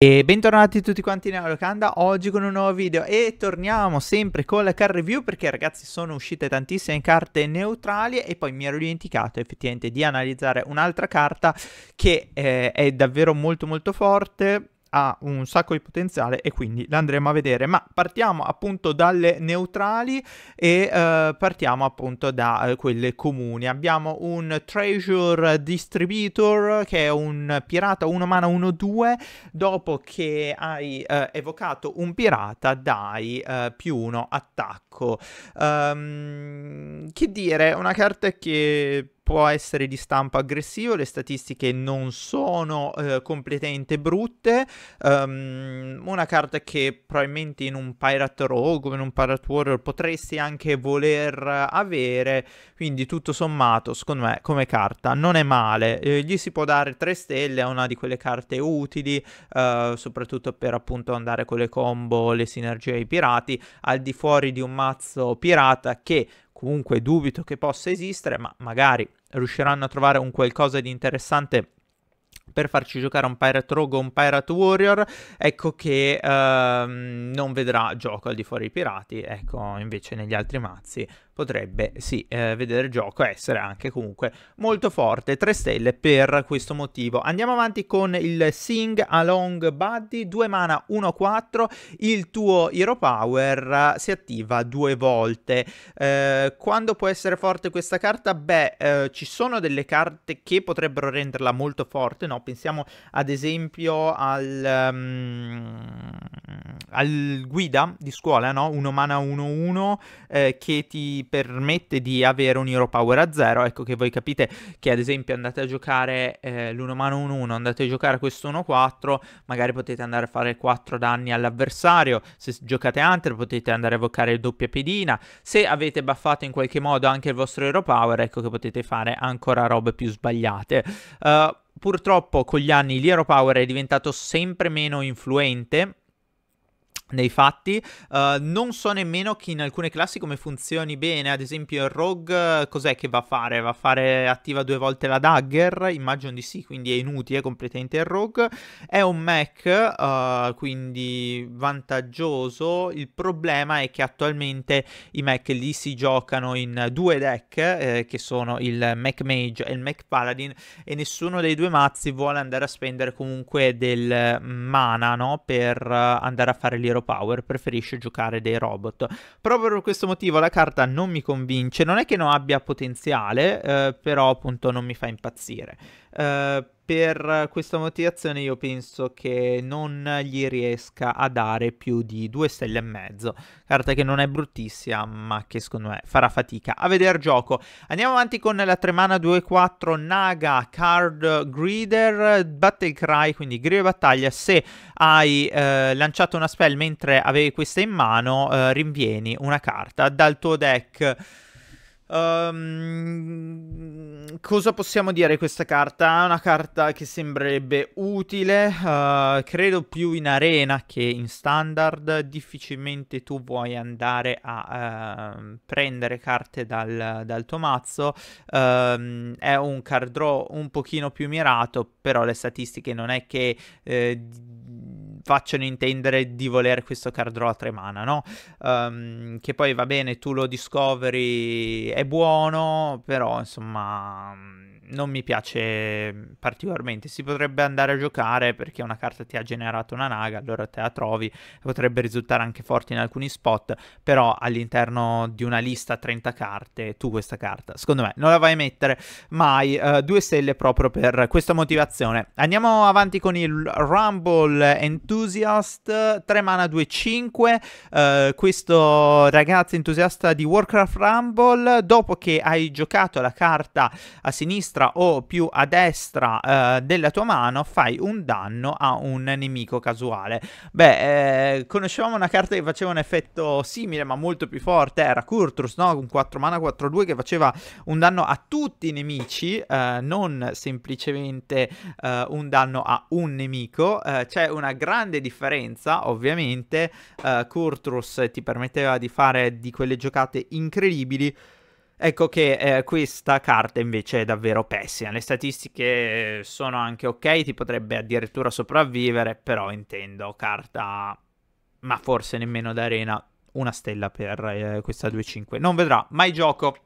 E bentornati tutti quanti nella locanda, oggi con un nuovo video e torniamo sempre con la car review perché ragazzi sono uscite tantissime carte neutrali e poi mi ero dimenticato effettivamente di analizzare un'altra carta che eh, è davvero molto molto forte ha un sacco di potenziale e quindi l'andremo a vedere. Ma partiamo appunto dalle neutrali e eh, partiamo appunto da eh, quelle comuni. Abbiamo un Treasure Distributor che è un pirata 1 mana 1-2. Dopo che hai eh, evocato un pirata dai eh, più 1 attacco. Um, che dire, una carta che può essere di stampo aggressivo, le statistiche non sono eh, completamente brutte, um, una carta che probabilmente in un Pirate Rogue o in un Pirate Warrior potresti anche voler avere, quindi tutto sommato secondo me come carta non è male, eh, gli si può dare 3 stelle, è una di quelle carte utili, eh, soprattutto per appunto andare con le combo, le sinergie ai pirati, al di fuori di un mazzo pirata che comunque dubito che possa esistere, ma magari riusciranno a trovare un qualcosa di interessante per farci giocare un Pirate Rogue o un Pirate Warrior, ecco che ehm, non vedrà gioco al di fuori dei pirati, ecco invece negli altri mazzi potrebbe sì eh, vedere gioco essere anche comunque molto forte, 3 stelle per questo motivo. Andiamo avanti con il Sing Along Buddy, 2 mana 1-4, il tuo Hero Power eh, si attiva due volte. Eh, quando può essere forte questa carta? Beh, eh, ci sono delle carte che potrebbero renderla molto forte, no? Pensiamo ad esempio al, um, al guida di scuola, no? Uno mana 1-1 eh, che ti permette di avere un hero power a 0. Ecco che voi capite che ad esempio andate a giocare eh, l'1 mana 1-1, andate a giocare questo 1-4, magari potete andare a fare 4 danni all'avversario. Se giocate Hunter potete andare a evocare doppia pedina. Se avete buffato in qualche modo anche il vostro hero power, ecco che potete fare ancora robe più sbagliate. Uh, purtroppo con gli anni l'Hero Power è diventato sempre meno influente nei fatti, uh, non so nemmeno che in alcune classi come funzioni bene, ad esempio il Rogue eh, cos'è che va a fare? Va a fare attiva due volte la Dagger? Immagino di sì, quindi è inutile completamente il Rogue. È un mech, uh, quindi vantaggioso, il problema è che attualmente i mech lì si giocano in due deck, eh, che sono il mech mage e il mech paladin, e nessuno dei due mazzi vuole andare a spendere comunque del mana, no? Per andare a fare l'eroe Zero Power preferisce giocare dei robot. Proprio per questo motivo la carta non mi convince, non è che non abbia potenziale, eh, però appunto non mi fa impazzire. Eh, per questa motivazione io penso che non gli riesca a dare più di due stelle e mezzo. Carta che non è bruttissima, ma che secondo me farà fatica a vedere gioco. Andiamo avanti con la 3 mana 2-4 Naga Card Greeder Battle Cry, quindi grido e battaglia. Se hai eh, lanciato una spell mentre avevi questa in mano, eh, rinvieni una carta dal tuo deck Um, cosa possiamo dire di questa carta? È una carta che sembrerebbe utile, uh, credo più in arena che in standard. Difficilmente tu vuoi andare a uh, prendere carte dal, dal tuo mazzo. Um, è un card draw un pochino più mirato, però le statistiche non è che... Eh, facciano intendere di volere questo card draw a tre mana, no? Um, che poi va bene, tu lo discovery è buono, però insomma mm, non mi piace particolarmente. Si potrebbe andare a giocare perché una carta ti ha generato una naga, allora te la trovi, potrebbe risultare anche forte in alcuni spot, però all'interno di una lista 30 carte, tu questa carta, secondo me, non la vai a mettere mai. Uh, due stelle proprio per questa motivazione. Andiamo avanti con il Rumble and Two Enthusiast, 3 mana 2-5, uh, eh, questo ragazzo entusiasta di Warcraft Rumble, dopo che hai giocato la carta a sinistra o più a destra uh, della tua mano, fai un danno a un nemico casuale. Beh, eh, conoscevamo una carta che faceva un effetto simile ma molto più forte, era Kurtrus, no? Un 4 mana 4-2 che faceva un danno a tutti i nemici, eh, non semplicemente eh, un danno a un nemico. Eh, c'è una grande grande differenza, ovviamente, uh, eh, Kurtrus ti permetteva di fare di quelle giocate incredibili. Ecco che eh, questa carta invece è davvero pessima. Le statistiche sono anche ok, ti potrebbe addirittura sopravvivere, però intendo carta, ma forse nemmeno d'arena, una stella per eh, questa 2-5. Non vedrà mai gioco.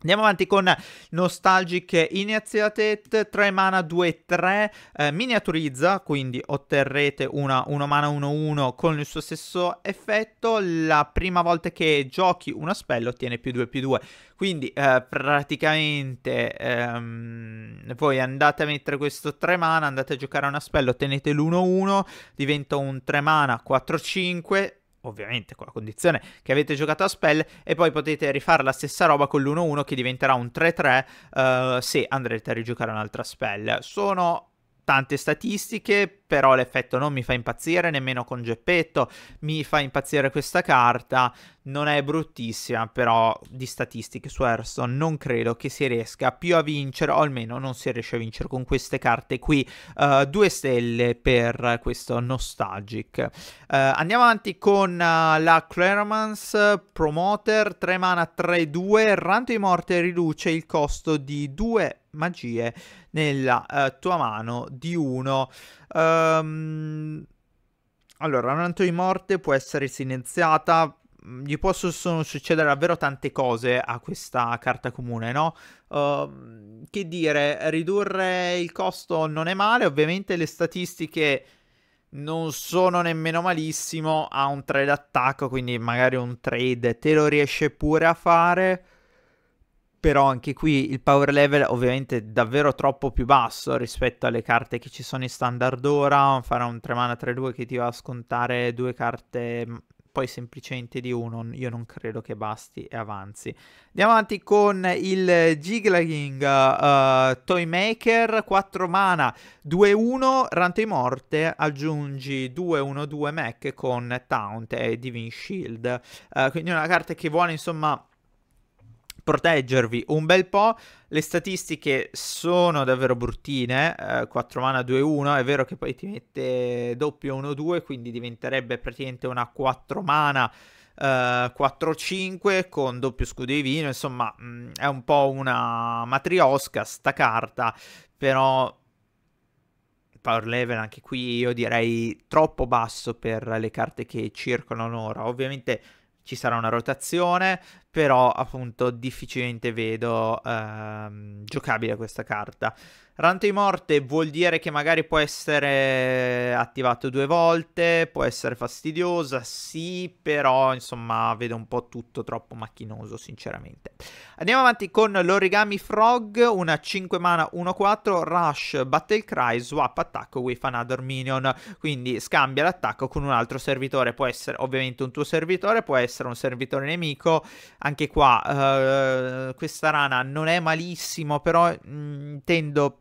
Andiamo avanti con Nostalgic Initiated, 3 mana 2-3, eh, miniaturizza, quindi otterrete una 1 mana 1-1 con il suo stesso effetto, la prima volta che giochi uno spell ottiene più 2 più 2, quindi eh, praticamente ehm, voi andate a mettere questo 3 mana, andate a giocare una spell, ottenete l'1-1, diventa un 3 mana 4-5, ovviamente con la condizione che avete giocato a spell e poi potete rifare la stessa roba con l'1-1 che diventerà un 3-3 uh, eh, se andrete a rigiocare un'altra spell. Sono tante statistiche, però l'effetto non mi fa impazzire nemmeno con Geppetto, mi fa impazzire questa carta, non è bruttissima, però di statistiche su Hearthstone non credo che si riesca più a vincere, o almeno non si riesce a vincere con queste carte qui. Uh, due stelle per questo Nostalgic. Uh, andiamo avanti con uh, la Clermance Promoter 3 mana 3-2, Ranto di Morte riduce il costo di 2 magie nella tua mano di 1. Um, ehm, allora, Ranto di Morte può essere silenziata gli possono succedere davvero tante cose a questa carta comune, no? Uh, che dire, ridurre il costo non è male, ovviamente le statistiche non sono nemmeno malissimo, ha un trade attacco, quindi magari un trade te lo riesce pure a fare, però anche qui il power level ovviamente è davvero troppo più basso rispetto alle carte che ci sono in standard ora, fare un 3 mana 3-2 che ti va a scontare due carte poi semplicemente di uno io non credo che basti e avanzi. Andiamo avanti con il Jiggling uh, eh, Toymaker 4 mana 2-1 Rante Morte aggiungi 2-1-2 mech con Taunt e Divine Shield. Uh, quindi una carta che vuole insomma proteggervi un bel po'. Le statistiche sono davvero bruttine, eh, 4 mana 2-1, è vero che poi ti mette doppio 1-2, quindi diventerebbe praticamente una 4 mana eh, 4-5 con doppio scudo di vino, insomma mh, mm, è un po' una matriosca sta carta, però power level anche qui io direi troppo basso per le carte che circolano ora, ovviamente ci sarà una rotazione, però appunto difficilmente vedo ehm, giocabile questa carta. Rante morte vuol dire che magari può essere attivato due volte, può essere fastidiosa, sì, però insomma vedo un po' tutto troppo macchinoso sinceramente. Andiamo avanti con l'origami frog, una 5 mana 1-4, rush, battle cry, swap attacco with another minion, quindi scambia l'attacco con un altro servitore, può essere ovviamente un tuo servitore, può essere un servitore nemico, anche qua eh, questa rana non è malissimo, però mh, mm, tendo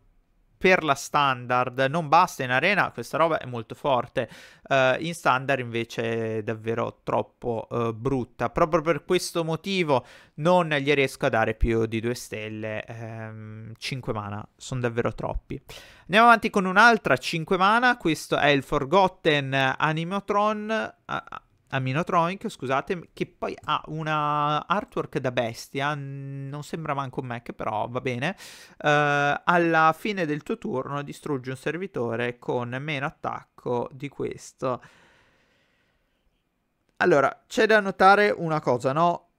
per la standard non basta in arena, questa roba è molto forte, uh, in standard invece è davvero troppo uh, brutta. Proprio per questo motivo non gli riesco a dare più di due stelle, ehm, 5 mana, sono davvero troppi. Andiamo avanti con un'altra 5 mana, questo è il Forgotten Animatron, uh, ah, ah, Aminotroink, scusate, che poi ha una artwork da bestia, non sembra manco un Mac, però va bene. Uh, alla fine del tuo turno distruggi un servitore con meno attacco di questo. Allora, c'è da notare una cosa, no?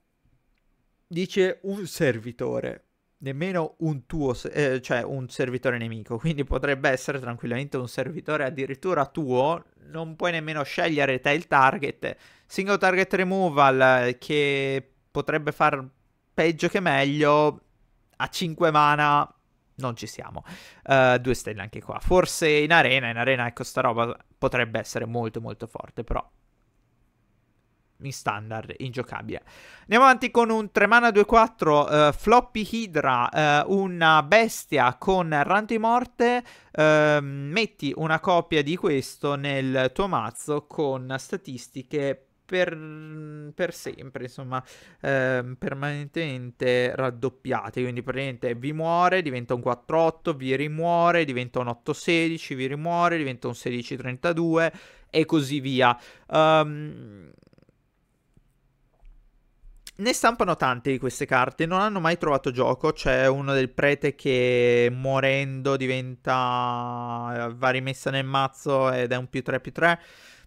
Dice un servitore nemmeno un tuo, eh, cioè un servitore nemico, quindi potrebbe essere tranquillamente un servitore addirittura tuo, non puoi nemmeno scegliere te il target. Single target removal eh, che potrebbe far peggio che meglio, a 5 mana non ci siamo. Uh, due stelle anche qua. Forse in arena, in arena ecco sta roba potrebbe essere molto molto forte, però in standard ingiocabile. Andiamo avanti con un 3 mana 2-4, uh, Floppy Hydra, uh, una bestia con Ranto di Morte. Uh, metti una copia di questo nel tuo mazzo con statistiche per, per sempre, insomma, ehm, permanentemente raddoppiate. Quindi praticamente vi muore, diventa un 4-8, vi rimuore, diventa un 8-16, vi rimuore, diventa un 16-32 e così via. Um, ne stampano tante di queste carte, non hanno mai trovato gioco. C'è uno del prete che morendo diventa. va rimessa nel mazzo ed è un più 3 più 3.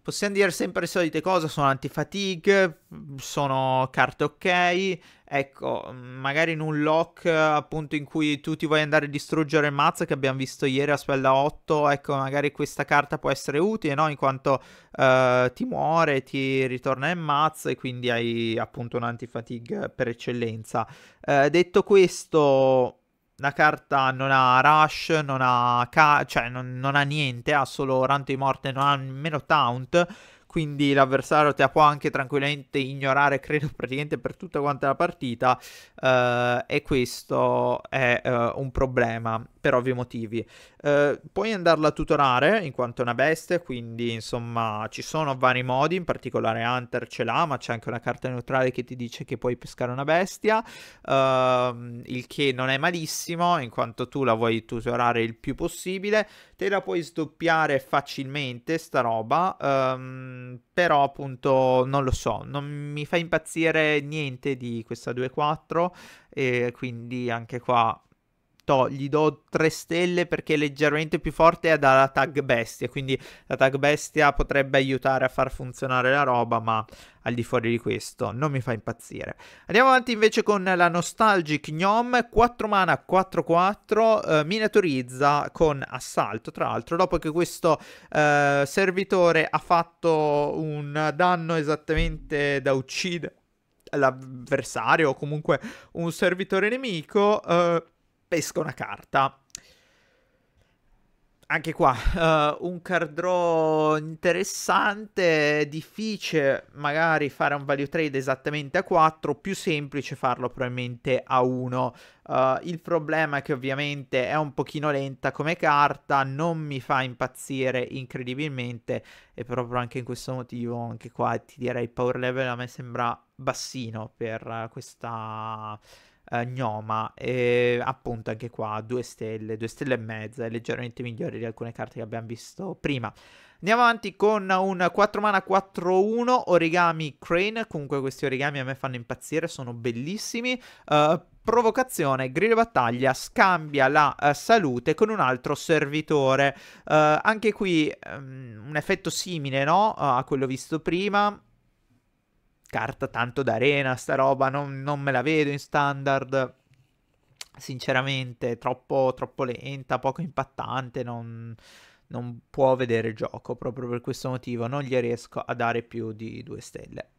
Possiamo dire sempre le solite cose, sono antifatigue, sono carte ok, ecco, magari in un lock appunto in cui tu ti vuoi andare a distruggere il mazzo che abbiamo visto ieri a spella 8, ecco, magari questa carta può essere utile, no? In quanto eh, ti muore, ti ritorna in mazzo e quindi hai appunto un antifatigue per eccellenza. Eh, detto questo, la carta non ha rush, non ha, cioè non, non ha niente, ha solo ranto di morte, non ha nemmeno taunt quindi l'avversario te la può anche tranquillamente ignorare, credo praticamente per tutta quanta la partita, eh, e questo è eh, un problema per ovvi motivi. Eh, puoi andarla a tutorare in quanto una bestia, quindi insomma ci sono vari modi, in particolare Hunter ce l'ha, ma c'è anche una carta neutrale che ti dice che puoi pescare una bestia, eh, il che non è malissimo in quanto tu la vuoi tutorare il più possibile, te la puoi sdoppiare facilmente sta roba, ehm, però appunto non lo so, non mi fa impazzire niente di questa 2-4 e quindi anche qua to- gli do 3 stelle perché è leggermente più forte ed ha la tag bestia, quindi la tag bestia potrebbe aiutare a far funzionare la roba, ma al di fuori di questo non mi fa impazzire. Andiamo avanti invece con la Nostalgic Gnome, 4 mana 4-4, eh, miniaturizza con assalto, tra l'altro, dopo che questo eh, servitore ha fatto un danno esattamente da uccidere l'avversario o comunque un servitore nemico, eh, pesco una carta. Anche qua, uh, un card draw interessante, difficile magari fare un value trade esattamente a 4, più semplice farlo probabilmente a 1. Uh, eh, il problema è che ovviamente è un pochino lenta come carta, non mi fa impazzire incredibilmente e proprio anche in questo motivo, anche qua ti direi il power level a me sembra bassino per questa eh, Gnoma e appunto anche qua due stelle, due stelle e mezza, è leggermente migliore di alcune carte che abbiamo visto prima. Andiamo avanti con un 4 mana 4-1 origami crane, comunque questi origami a me fanno impazzire, sono bellissimi. Uh, provocazione, grillo battaglia, scambia la uh, salute con un altro servitore. Uh, anche qui um, un effetto simile no? a quello visto prima, carta tanto d'arena, sta roba, non, non me la vedo in standard. Sinceramente, troppo, troppo lenta, poco impattante, non, non può vedere gioco. Proprio per questo motivo non gli riesco a dare più di due stelle.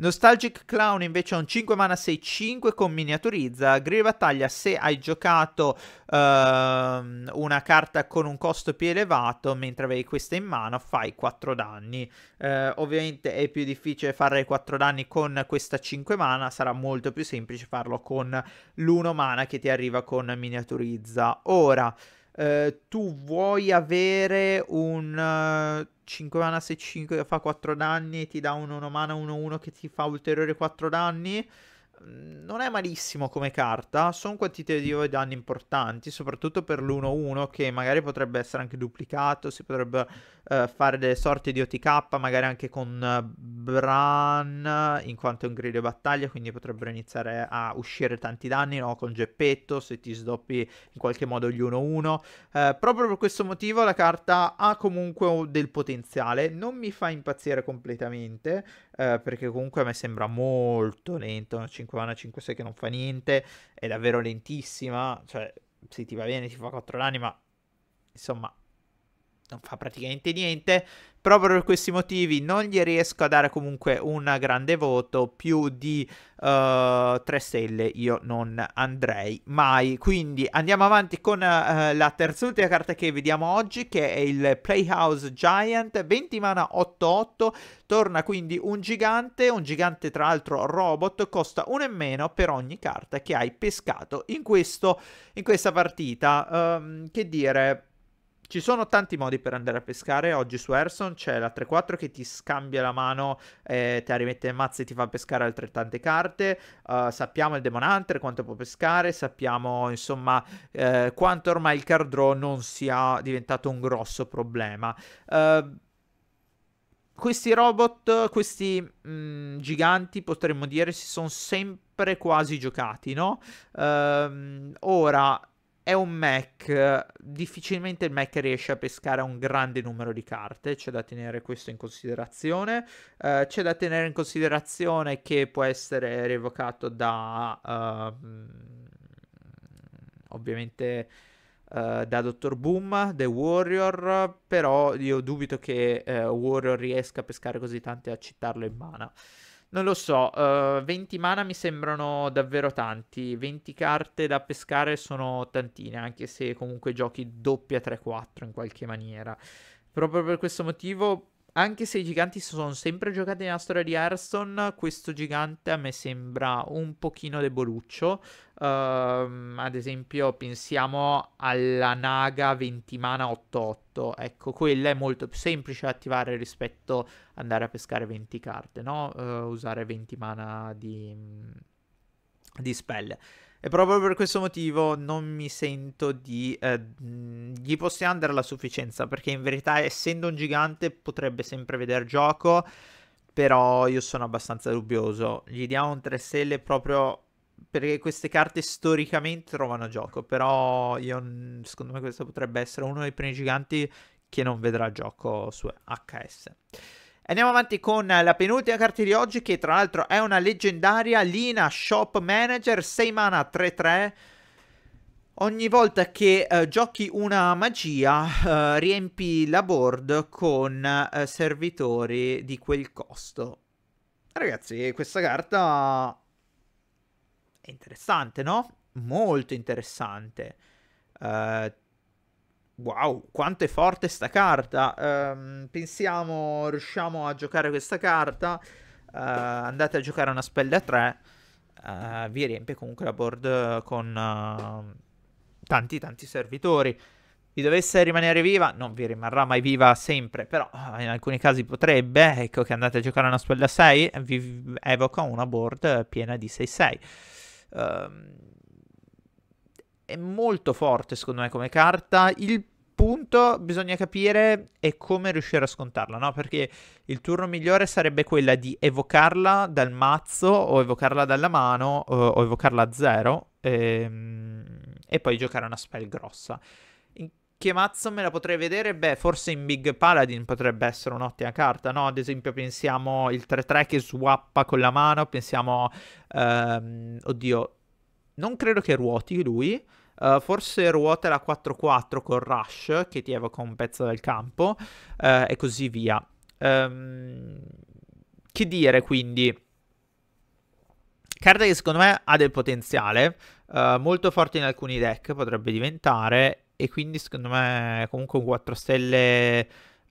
Nostalgic Clown invece è un 5 mana 6-5 con miniaturizza. Grill Battaglia, se hai giocato ehm, una carta con un costo più elevato, mentre avevi questa in mano, fai 4 danni. Eh, ovviamente è più difficile fare 4 danni con questa 5 mana, sarà molto più semplice farlo con l'1 mana che ti arriva con miniaturizza. Ora... Eh, tu vuoi avere un uh, eh, 5 mana se 5 fa 4 danni, ti dà un 1 mana 1-1 che ti fa ulteriori 4 danni Mhmm, non è malissimo come carta, sono quantitativo di danni importanti, soprattutto per l'1-1 che magari potrebbe essere anche duplicato, si potrebbe eh, fare delle sorti di OTK, magari anche con eh, Bran, in quanto è un grido di battaglia, quindi potrebbero iniziare a uscire tanti danni, no? con Geppetto, se ti sdoppi in qualche modo gli 1-1. Eh, proprio per questo motivo la carta ha comunque del potenziale, non mi fa impazzire completamente, eh, perché comunque a me sembra molto lento, 5 mana, 5 6 che non fa niente, è davvero lentissima, cioè se ti va bene ti fa 4 danni, ma insomma non fa praticamente niente. Proprio per questi motivi non gli riesco a dare comunque un grande voto, più di uh, eh, 3 stelle io non andrei mai. Quindi andiamo avanti con uh, la terz'ultima carta che vediamo oggi che è il Playhouse Giant, 20 mana 8-8, torna quindi un gigante, un gigante tra l'altro robot, costa 1 in meno per ogni carta che hai pescato in, questo, in questa partita. Um, che dire ci sono tanti modi per andare a pescare. Oggi su Erson c'è la 3-4 che ti scambia la mano, eh, te la rimette in mazza e ti fa pescare altrettante carte. Uh, sappiamo il Demon Hunter quanto può pescare, sappiamo insomma eh, quanto ormai il card draw non sia diventato un grosso problema. Uh, questi robot, questi mh, mm, giganti, potremmo dire, si sono sempre quasi giocati, no? Uh, ora, è un Mac, difficilmente il Mac riesce a pescare un grande numero di carte, c'è da tenere questo in considerazione, uh, c'è da tenere in considerazione che può essere revocato da uh, ovviamente uh, da Dr. Boom, The Warrior, però io dubito che eh, Warrior riesca a pescare così tante e a citarlo in mana. Non lo so, uh, eh, 20 mana mi sembrano davvero tanti, 20 carte da pescare sono tantine, anche se comunque giochi doppia 3-4 in qualche maniera. Proprio per questo motivo, anche se i giganti si sono sempre giocati nella storia di Hearthstone, questo gigante a me sembra un pochino deboluccio. Uh, ad esempio, pensiamo alla Naga 20 mana 8-8 questo, ecco, quella è molto più semplice da attivare rispetto ad andare a pescare 20 carte, no? Uh, usare 20 mana di, mm, di spell. E proprio per questo motivo non mi sento di... Eh, gli mm, possiamo andare alla sufficienza, perché in verità essendo un gigante potrebbe sempre vedere gioco, però io sono abbastanza dubbioso. Gli diamo un 3 stelle proprio perché queste carte storicamente trovano gioco, però io, mm, secondo me questo potrebbe essere uno dei primi giganti che non vedrà gioco su HS. Andiamo avanti con la penultima carta di oggi che tra l'altro è una leggendaria Lina Shop Manager 6 mana 3-3. Ogni volta che eh, giochi una magia eh, riempi la board con eh, servitori di quel costo. Ragazzi, questa carta è interessante, no? Molto interessante. Uh, wow, quanto è forte sta carta. Um, pensiamo, riusciamo a giocare questa carta. Uh, andate a giocare una spell da 3. Uh, eh, vi riempie comunque la board con tanti tanti servitori. Vi dovesse rimanere viva, non vi rimarrà mai viva sempre, però in alcuni casi potrebbe. Ecco che andate a giocare una spell da 6, vi evoca una board piena di 6-6. Ehm, è molto forte secondo me come carta. Il punto bisogna capire è come riuscire a scontarla, no? Perché il turno migliore sarebbe quella di evocarla dal mazzo o evocarla dalla mano o, o evocarla a zero e, ehm, e poi giocare una spell grossa che mazzo me la potrei vedere? Beh, forse in Big Paladin potrebbe essere un'ottima carta, no? Ad esempio pensiamo il 3-3 che swappa con la mano, pensiamo... Ehm, oddio, non credo che ruoti lui, Uh, forse ruota la 4-4 con Rush, che ti evoca un pezzo del campo, uh, e così via. Um, che dire quindi? Carta che secondo me ha del potenziale, uh, molto forte in alcuni deck, potrebbe diventare, e quindi secondo me comunque un 4 stelle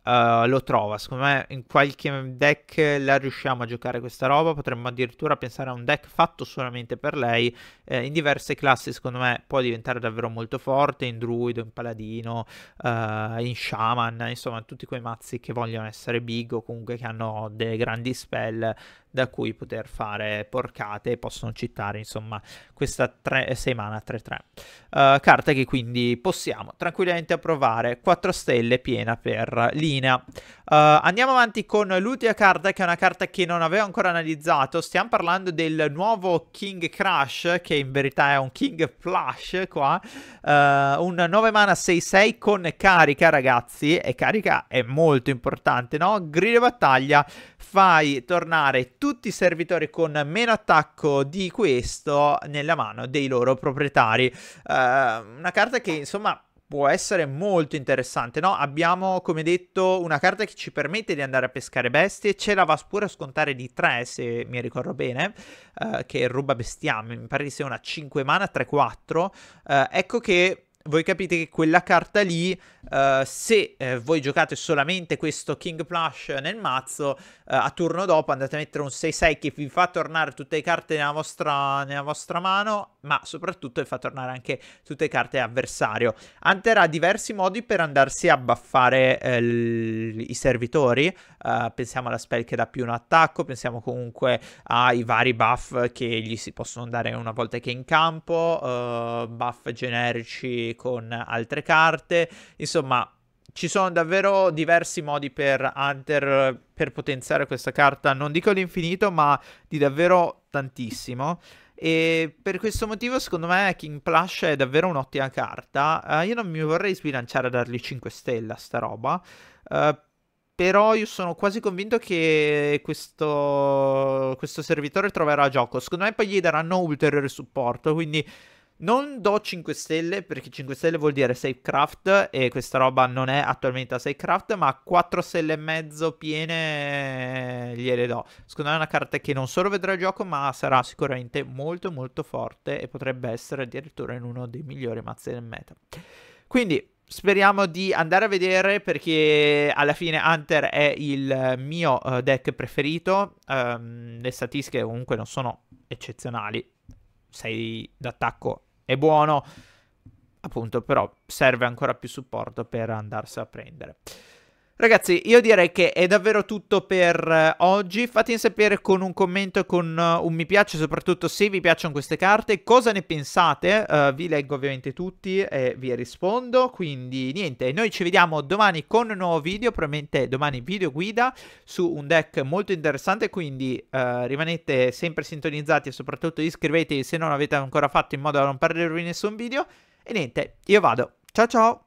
eh, lo trova. Secondo me in qualche deck la riusciamo a giocare questa roba. Potremmo addirittura pensare a un deck fatto solamente per lei. Eh, in diverse classi, secondo me, può diventare davvero molto forte. In druido, in paladino, uh, in shaman, insomma, tutti quei mazzi che vogliono essere big o comunque che hanno delle grandi spell da cui poter fare porcate e possono citare insomma questa 6 mana 3-3 uh, carta che quindi possiamo tranquillamente approvare 4 stelle piena per l'in cartina. Uh, eh, andiamo avanti con l'ultima carta, che è una carta che non avevo ancora analizzato. Stiamo parlando del nuovo King Crash, che in verità è un King Flush qua. Uh, un 9 mana 6-6 con carica, ragazzi. E carica è molto importante, no? Grido battaglia, fai tornare tutti i servitori con meno attacco di questo nella mano dei loro proprietari. Uh, una carta che, insomma può essere molto interessante, no? Abbiamo, come detto, una carta che ci permette di andare a pescare bestie, ce la va pure a scontare di 3, se mi ricordo bene, uh, che ruba bestiame, mi pare di sia una 5 mana 3-4, uh, eh, ecco che voi capite che quella carta lì, eh, se eh, voi giocate solamente questo King Plush nel mazzo, eh, a turno dopo andate a mettere un 6-6 che vi fa tornare tutte le carte nella vostra, nella vostra mano, ma soprattutto vi fa tornare anche tutte le carte avversario. Hunter ha diversi modi per andarsi a baffare eh, l- i servitori, eh, pensiamo alla spell che dà più un attacco, pensiamo comunque ai vari buff che gli si possono dare una volta che è in campo, eh, buff generici con altre carte. Insomma, ci sono davvero diversi modi per Hunter per potenziare questa carta, non dico all'infinito, ma di davvero tantissimo. E per questo motivo, secondo me, King Plush è davvero un'ottima carta. Uh, io non mi vorrei sbilanciare a dargli 5 stelle a sta roba. Uh, però io sono quasi convinto che questo, questo servitore troverà gioco. Secondo me poi gli daranno ulteriore supporto. Quindi non do 5 stelle perché 5 stelle vuol dire Safecraft e questa roba non è attualmente a Safecraft, ma 4 stelle e mezzo piene gliele do. Secondo me è una carta che non solo vedrà il gioco, ma sarà sicuramente molto molto forte e potrebbe essere addirittura in uno dei migliori mazzi del meta. Quindi speriamo di andare a vedere perché alla fine Hunter è il mio eh, deck preferito. Um, le statistiche comunque non sono eccezionali, 6 d'attacco è buono, appunto, però serve ancora più supporto per andarsi a prendere. Ragazzi, io direi che è davvero tutto per eh, oggi. Fatemi sapere con un commento e con eh, un mi piace, soprattutto se vi piacciono queste carte, cosa ne pensate. Uh, vi leggo ovviamente tutti e vi rispondo. Quindi niente, noi ci vediamo domani con un nuovo video, probabilmente domani video guida su un deck molto interessante, quindi uh, rimanete sempre sintonizzati e soprattutto iscrivetevi se non l'avete ancora fatto in modo da non perdervi nessun video. E niente, io vado. Ciao ciao!